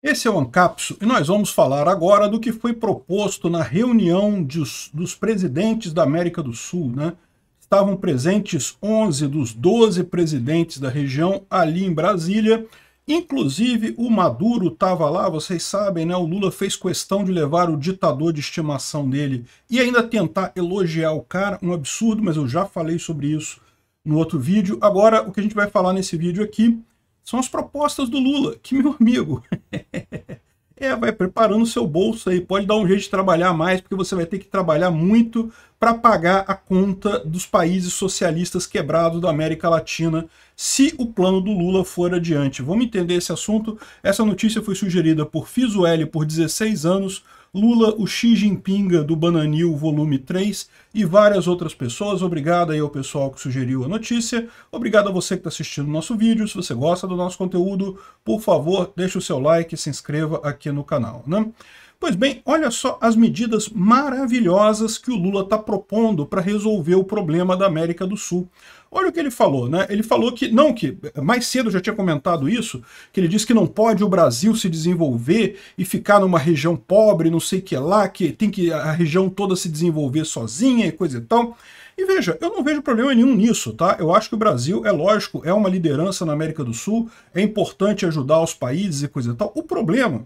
Esse é o Ancapso e nós vamos falar agora do que foi proposto na reunião de, dos presidentes da América do Sul. Né? Estavam presentes 11 dos 12 presidentes da região ali em Brasília, inclusive o Maduro estava lá, vocês sabem, né? o Lula fez questão de levar o ditador de estimação dele e ainda tentar elogiar o cara, um absurdo, mas eu já falei sobre isso no outro vídeo. Agora, o que a gente vai falar nesse vídeo aqui são as propostas do Lula, que, meu amigo, é, vai preparando o seu bolso aí. Pode dar um jeito de trabalhar mais, porque você vai ter que trabalhar muito para pagar a conta dos países socialistas quebrados da América Latina se o plano do Lula for adiante. Vamos entender esse assunto? Essa notícia foi sugerida por Fizueli por 16 anos, Lula, o Xi Jinping do Bananil, volume 3 e várias outras pessoas. Obrigado aí ao pessoal que sugeriu a notícia. Obrigado a você que está assistindo o nosso vídeo. Se você gosta do nosso conteúdo, por favor, deixe o seu like e se inscreva aqui no canal. Né? Pois bem, olha só as medidas maravilhosas que o Lula está propondo para resolver o problema da América do Sul. Olha o que ele falou, né? Ele falou que, não, que mais cedo eu já tinha comentado isso, que ele disse que não pode o Brasil se desenvolver e ficar numa região pobre, não sei o que lá, que tem que a região toda se desenvolver sozinha e coisa e tal. E veja, eu não vejo problema nenhum nisso, tá? Eu acho que o Brasil, é lógico, é uma liderança na América do Sul, é importante ajudar os países e coisa e tal. O problema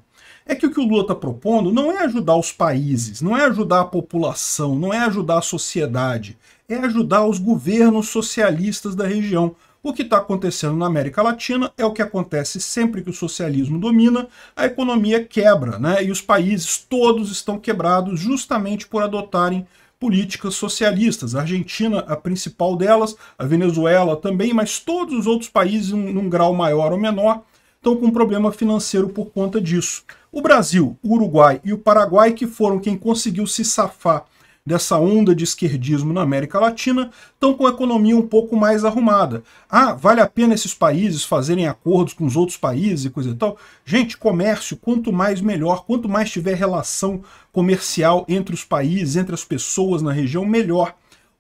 é que o que o Lula está propondo não é ajudar os países, não é ajudar a população, não é ajudar a sociedade, é ajudar os governos socialistas da região. O que está acontecendo na América Latina é o que acontece sempre que o socialismo domina, a economia quebra, né? E os países todos estão quebrados justamente por adotarem políticas socialistas. A Argentina, a principal delas, a Venezuela também, mas todos os outros países, num, num grau maior ou menor, estão com um problema financeiro por conta disso. O Brasil, o Uruguai e o Paraguai, que foram quem conseguiu se safar dessa onda de esquerdismo na América Latina estão com a economia um pouco mais arrumada. Ah, vale a pena esses países fazerem acordos com os outros países e coisa e tal? Gente, comércio, quanto mais melhor, quanto mais tiver relação comercial entre os países, entre as pessoas na região, melhor.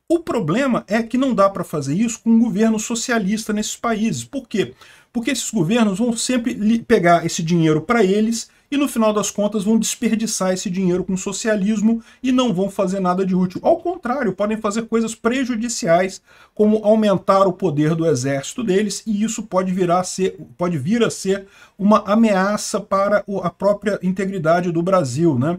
O problema é que não dá para fazer isso com um governo socialista nesses países. Por quê? Porque esses governos vão sempre pegar esse dinheiro para eles e no final das contas vão desperdiçar esse dinheiro com socialismo e não vão fazer nada de útil. Ao contrário, podem fazer coisas prejudiciais, como aumentar o poder do exército deles, e isso pode, virar ser, pode vir a ser uma ameaça para a própria integridade do Brasil. Né?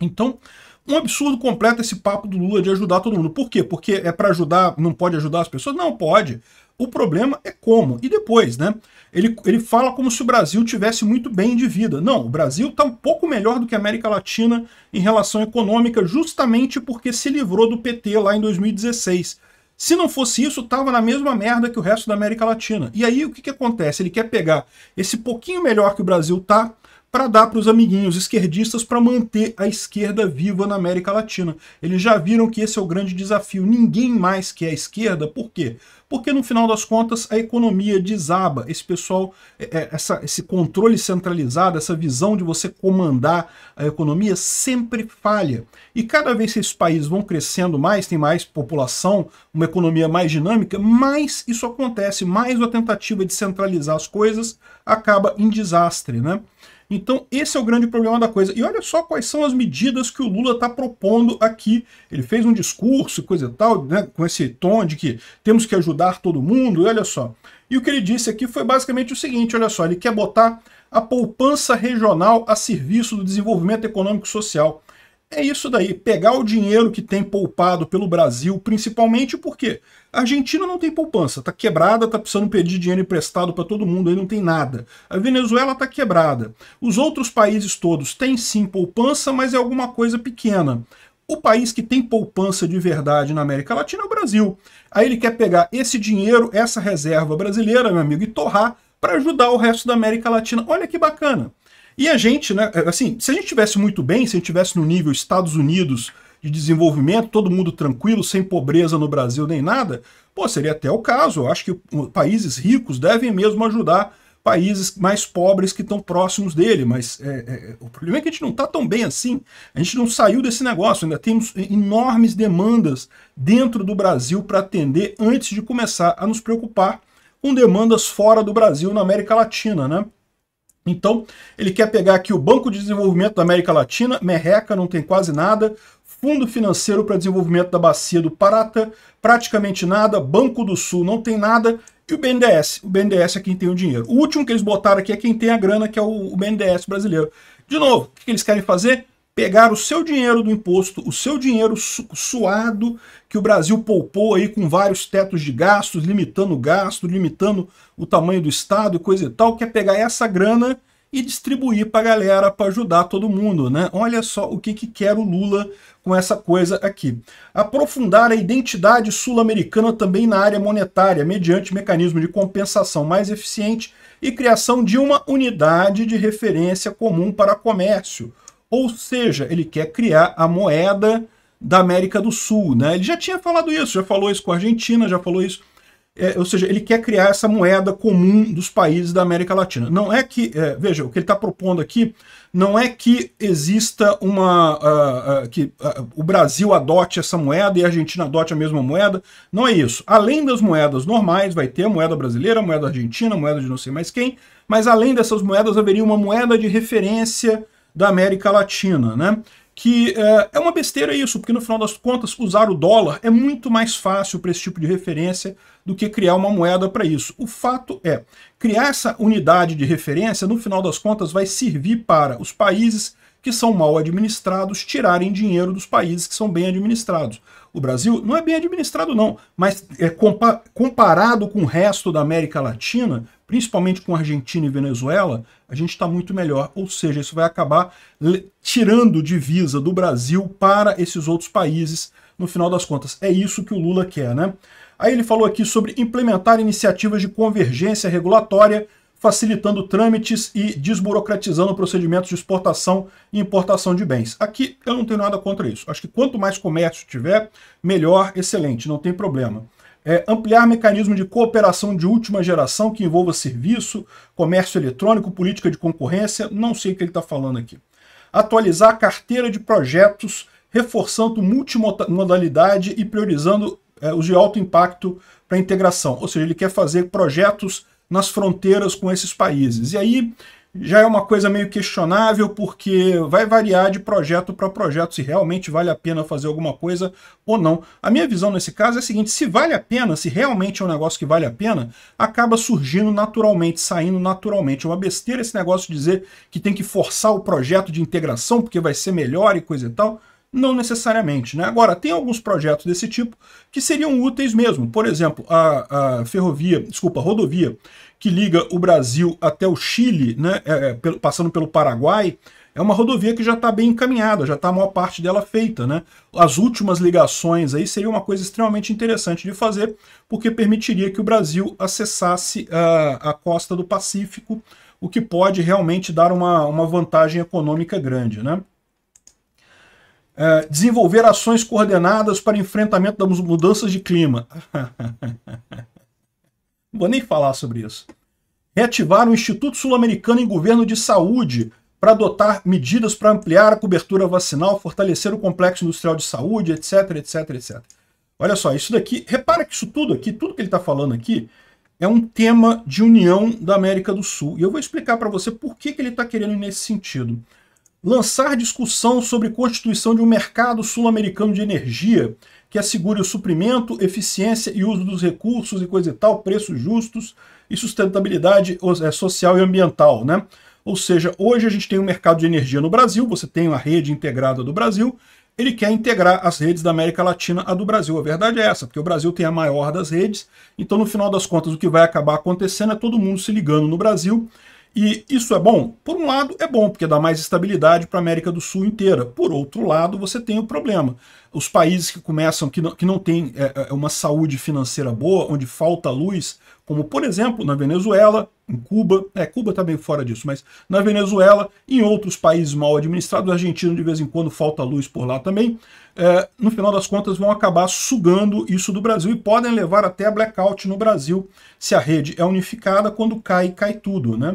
Então, um absurdo completo esse papo do Lula de ajudar todo mundo. Por quê? Porque é para ajudar, não pode ajudar as pessoas? Não pode. O problema é como. E depois, né? Ele, ele fala como se o Brasil tivesse muito bem de vida. Não, o Brasil está um pouco melhor do que a América Latina em relação econômica, justamente porque se livrou do PT lá em 2016. Se não fosse isso, estava na mesma merda que o resto da América Latina. E aí o que, que acontece? Ele quer pegar esse pouquinho melhor que o Brasil tá, para dar para os amiguinhos esquerdistas para manter a esquerda viva na América Latina. Eles já viram que esse é o grande desafio. Ninguém mais quer a esquerda. Por quê? Porque no final das contas a economia desaba. Esse pessoal, é, é, essa, esse controle centralizado, essa visão de você comandar a economia sempre falha. E cada vez que esses países vão crescendo mais, tem mais população, uma economia mais dinâmica, mais isso acontece, mais a tentativa de centralizar as coisas acaba em desastre, né? Então, esse é o grande problema da coisa. E olha só quais são as medidas que o Lula está propondo aqui. Ele fez um discurso, coisa e tal, né, com esse tom de que temos que ajudar todo mundo, e olha só. E o que ele disse aqui foi basicamente o seguinte, olha só, ele quer botar a poupança regional a serviço do desenvolvimento econômico e social é isso daí, pegar o dinheiro que tem poupado pelo Brasil, principalmente porque a Argentina não tem poupança, tá quebrada, tá precisando pedir dinheiro emprestado para todo mundo, aí não tem nada. A Venezuela tá quebrada. Os outros países todos têm sim poupança, mas é alguma coisa pequena. O país que tem poupança de verdade na América Latina é o Brasil. Aí ele quer pegar esse dinheiro, essa reserva brasileira, meu amigo, e torrar para ajudar o resto da América Latina. Olha que bacana. E a gente, né, é, assim, se a gente tivesse muito bem, se a gente tivesse no nível Estados Unidos de desenvolvimento, todo mundo tranquilo, sem pobreza no Brasil nem nada, pô, seria até o caso. Eu acho que países ricos devem mesmo ajudar países mais pobres que estão próximos dele, mas é, é, o problema é que a gente não está tão bem assim. A gente não saiu desse negócio, ainda temos enormes demandas dentro do Brasil para atender antes de começar a nos preocupar com demandas fora do Brasil na América Latina, né? Então, ele quer pegar aqui o Banco de Desenvolvimento da América Latina, merreca, não tem quase nada, Fundo Financeiro para Desenvolvimento da Bacia do Parata, praticamente nada, Banco do Sul não tem nada, e o BNDES. O BNDES é quem tem o dinheiro. O último que eles botaram aqui é quem tem a grana, que é o BNDES brasileiro. De novo, o que eles querem fazer? pegar o seu dinheiro do imposto, o seu dinheiro su suado que o Brasil poupou aí com vários tetos de gastos, limitando o gasto, limitando o tamanho do Estado e coisa e tal, quer pegar essa grana e distribuir para a galera para ajudar todo mundo, né? Olha só o que, que quer o Lula com essa coisa aqui. Aprofundar a identidade sul-americana também na área monetária, mediante mecanismo de compensação mais eficiente e criação de uma unidade de referência comum para comércio, ou seja, ele quer criar a moeda da América do Sul. Né? Ele já tinha falado isso, já falou isso com a Argentina, já falou isso. É, ou seja, ele quer criar essa moeda comum dos países da América Latina. Não é que, é, veja, o que ele está propondo aqui não é que exista uma. Uh, uh, que uh, o Brasil adote essa moeda e a Argentina adote a mesma moeda. Não é isso. Além das moedas normais, vai ter a moeda brasileira, a moeda argentina, a moeda de não sei mais quem, mas além dessas moedas haveria uma moeda de referência da América Latina, né? que é, é uma besteira isso, porque no final das contas usar o dólar é muito mais fácil para esse tipo de referência do que criar uma moeda para isso. O fato é, criar essa unidade de referência, no final das contas, vai servir para os países que são mal administrados tirarem dinheiro dos países que são bem administrados. O Brasil não é bem administrado não, mas é comparado com o resto da América Latina, principalmente com Argentina e Venezuela, a gente está muito melhor. Ou seja, isso vai acabar tirando divisa do Brasil para esses outros países, no final das contas. É isso que o Lula quer, né? Aí ele falou aqui sobre implementar iniciativas de convergência regulatória, facilitando trâmites e desburocratizando procedimentos de exportação e importação de bens. Aqui eu não tenho nada contra isso. Acho que quanto mais comércio tiver, melhor, excelente, não tem problema. É, ampliar mecanismos de cooperação de última geração que envolva serviço, comércio eletrônico, política de concorrência, não sei o que ele está falando aqui. Atualizar a carteira de projetos, reforçando multimodalidade e priorizando é, os de alto impacto para integração. Ou seja, ele quer fazer projetos nas fronteiras com esses países. E aí já é uma coisa meio questionável, porque vai variar de projeto para projeto se realmente vale a pena fazer alguma coisa ou não. A minha visão nesse caso é a seguinte: se vale a pena, se realmente é um negócio que vale a pena, acaba surgindo naturalmente, saindo naturalmente. É uma besteira esse negócio de dizer que tem que forçar o projeto de integração porque vai ser melhor e coisa e tal. Não necessariamente. Né? Agora, tem alguns projetos desse tipo que seriam úteis mesmo. Por exemplo, a, a ferrovia, desculpa, a rodovia que liga o Brasil até o Chile, né, é, é passando pelo Paraguai, é uma rodovia que já está bem encaminhada, já está a maior parte dela feita. Né? As últimas ligações aí seria uma coisa extremamente interessante de fazer, porque permitiria que o Brasil acessasse a, ah, a costa do Pacífico, o que pode realmente dar uma, uma vantagem econômica grande. Né? é, desenvolver ações coordenadas para enfrentamento das mudanças de clima. Não vou nem falar sobre isso. Reativar o Instituto Sul-Americano em Governo de Saúde para adotar medidas para ampliar a cobertura vacinal, fortalecer o complexo industrial de saúde, etc, etc, etc. Olha só, isso daqui, repara que isso tudo aqui, tudo que ele está falando aqui, é um tema de união da América do Sul. E eu vou explicar para você por que, que ele está querendo nesse sentido lançar discussão sobre constituição de um mercado sul-americano de energia que assegure o suprimento, eficiência e uso dos recursos e coisa e tal, preços justos e sustentabilidade social e ambiental, né? Ou seja, hoje a gente tem um mercado de energia no Brasil, você tem uma rede integrada do Brasil, ele quer integrar as redes da América Latina à do Brasil. A verdade é essa, porque o Brasil tem a maior das redes, então no final das contas o que vai acabar acontecendo é todo mundo se ligando no Brasil e isso é bom? Por um lado, é bom, porque dá mais estabilidade para a América do Sul inteira. Por outro lado, você tem o problema. Os países que começam, que não, que não têm é, é, é, uma saúde financeira boa, onde falta luz, como por exemplo na Venezuela, em Cuba, é, Cuba está bem fora disso, mas na Venezuela, em outros países mal administrados, a Argentina de vez em quando falta luz por lá também, é, no final das contas vão acabar sugando isso do Brasil e podem levar até a blackout no Brasil, se a rede é unificada, quando cai, cai tudo, né?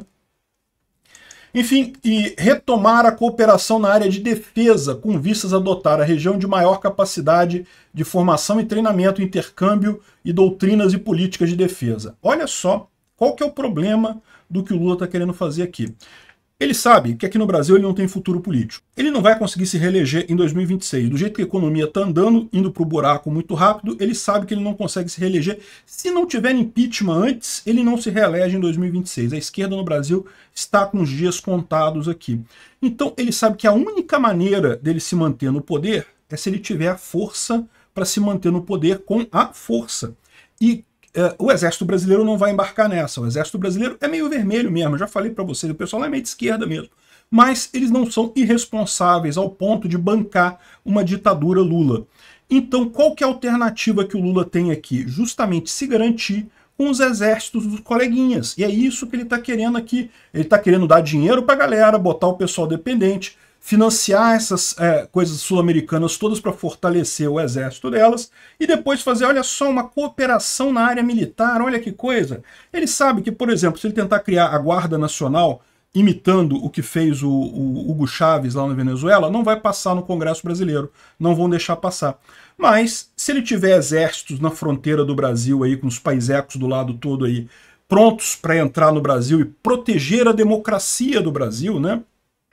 Enfim, e retomar a cooperação na área de defesa, com vistas a dotar a região de maior capacidade de formação e treinamento, intercâmbio e doutrinas e políticas de defesa. Olha só qual que é o problema do que o Lula está querendo fazer aqui. Ele sabe que aqui no Brasil ele não tem futuro político. Ele não vai conseguir se reeleger em 2026. Do jeito que a economia está andando, indo para o buraco muito rápido, ele sabe que ele não consegue se reeleger. Se não tiver impeachment antes, ele não se reelege em 2026. A esquerda no Brasil está com os dias contados aqui. Então ele sabe que a única maneira dele se manter no poder é se ele tiver a força para se manter no poder com a força. E é, o Exército Brasileiro não vai embarcar nessa. O Exército Brasileiro é meio vermelho mesmo, já falei para vocês, o pessoal é meio de esquerda mesmo. Mas eles não são irresponsáveis ao ponto de bancar uma ditadura Lula. Então, qual que é a alternativa que o Lula tem aqui? Justamente se garantir com os exércitos dos coleguinhas. E é isso que ele está querendo aqui. Ele está querendo dar dinheiro para a galera, botar o pessoal dependente, financiar essas é, coisas sul-americanas todas para fortalecer o exército delas e depois fazer, olha só, uma cooperação na área militar, olha que coisa. Ele sabe que, por exemplo, se ele tentar criar a Guarda Nacional imitando o que fez o, o Hugo Chávez lá na Venezuela, não vai passar no Congresso Brasileiro, não vão deixar passar. Mas se ele tiver exércitos na fronteira do Brasil aí, com os paisecos do lado todo aí, prontos para entrar no Brasil e proteger a democracia do Brasil, né?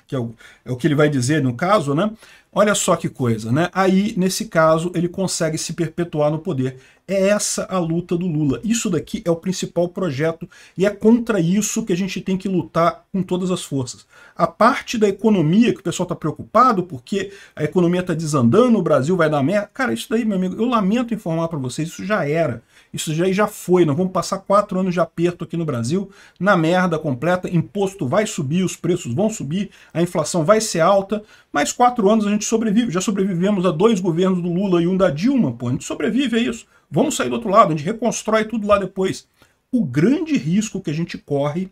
que é o, é o que ele vai dizer no caso, né? Olha só que coisa, né? Aí, nesse caso, ele consegue se perpetuar no poder. É essa a luta do Lula. Isso daqui é o principal projeto e é contra isso que a gente tem que lutar com todas as forças. A parte da economia, que o pessoal está preocupado porque a economia está desandando, o Brasil vai dar merda. Cara, isso daí, meu amigo, eu lamento informar para vocês, isso já era. Isso já, já foi. Nós vamos passar quatro anos de aperto aqui no Brasil, na merda completa. Imposto vai subir, os preços vão subir, a inflação vai ser alta, mais quatro anos a gente sobrevive. Já sobrevivemos a dois governos do Lula e um da Dilma, pô. A gente sobrevive a isso. Vamos sair do outro lado, a gente reconstrói tudo lá depois. O grande risco que a gente corre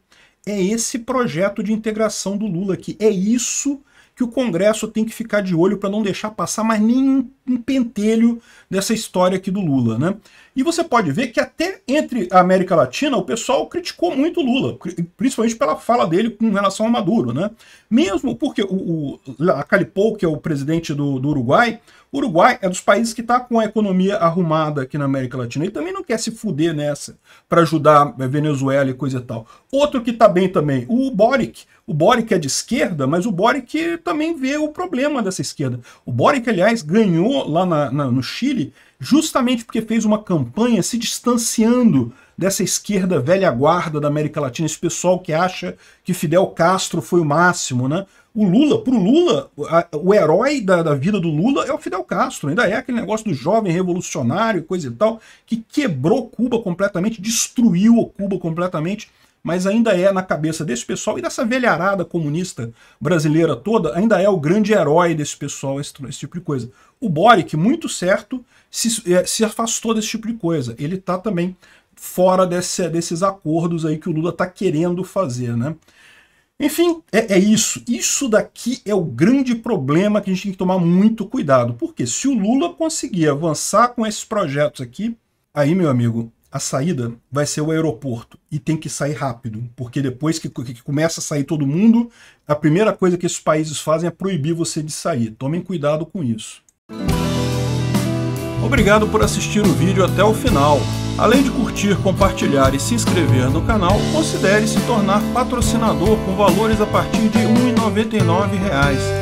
é esse projeto de integração do Lula aqui. É isso que o Congresso tem que ficar de olho para não deixar passar mais nenhum pentelho dessa história aqui do Lula, né? E você pode ver que até entre a América Latina o pessoal criticou muito o Lula, principalmente pela fala dele com relação a Maduro, né? Mesmo porque o, o Calipou, que é o presidente do, do Uruguai, o Uruguai é dos países que está com a economia arrumada aqui na América Latina. e também não quer se fuder nessa para ajudar a Venezuela e coisa e tal. Outro que está bem também, o Boric. O Boric é de esquerda, mas o Boric também vê o problema dessa esquerda. O Boric, aliás, ganhou lá na, na, no Chile justamente porque fez uma campanha se distanciando dessa esquerda velha guarda da América Latina, esse pessoal que acha que Fidel Castro foi o máximo, né? O Lula, pro Lula, a, o herói da, da, vida do Lula é o Fidel Castro, ainda é aquele negócio do jovem revolucionário, coisa e tal, que quebrou Cuba completamente, destruiu Cuba completamente, mas ainda é, na cabeça desse pessoal e dessa velharada comunista brasileira toda, ainda é o grande herói desse pessoal, esse, esse tipo de coisa. O Boric, muito certo, se, é, se afastou desse tipo de coisa. Ele está também fora desse, desses acordos aí que o Lula está querendo fazer, né? Enfim, é, é, isso. Isso daqui é o grande problema que a gente tem que tomar muito cuidado. Porque se o Lula conseguir avançar com esses projetos aqui, aí, meu amigo, a saída vai ser o aeroporto e tem que sair rápido, porque depois que, que, começa a sair todo mundo, a primeira coisa que esses países fazem é proibir você de sair. Tomem cuidado com isso. Obrigado por assistir o vídeo até o final. Além de curtir, compartilhar e se inscrever no canal, considere se tornar patrocinador com valores a partir de R$ 1,99